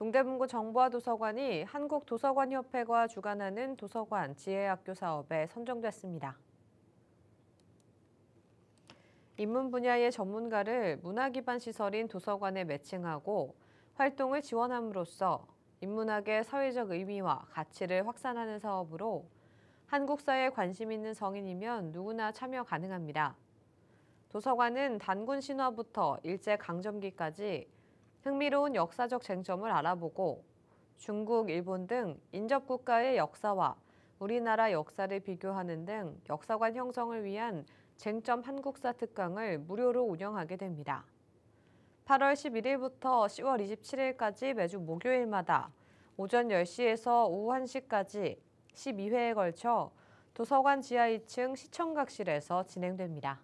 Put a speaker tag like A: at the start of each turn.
A: 동대문구 정보화도서관이 한국도서관협회가 주관하는 도서관 지혜학교 사업에 선정됐습니다. 인문 분야의 전문가를 문화 기반 시설인 도서관에 매칭하고 활동을 지원함으로써 인문학의 사회적 의미와 가치를 확산하는 사업으로 한국사에 관심 있는 성인이면 누구나 참여 가능합니다. 도서관은 단군 신화부터 일제 강점기까지 흥미로운 역사적 쟁점을 알아보고 중국, 일본 등 인접 국가의 역사와 우리나라 역사를 비교하는 등 역사관 형성을 위한 쟁점 한국사 특강을 무료로 운영하게 됩니다. 8월 11일부터 10월 27일까지 매주 목요일마다 오전 10시에서 오후 1시까지 12회에 걸쳐 도서관 지하 2층 시청각실에서 진행됩니다.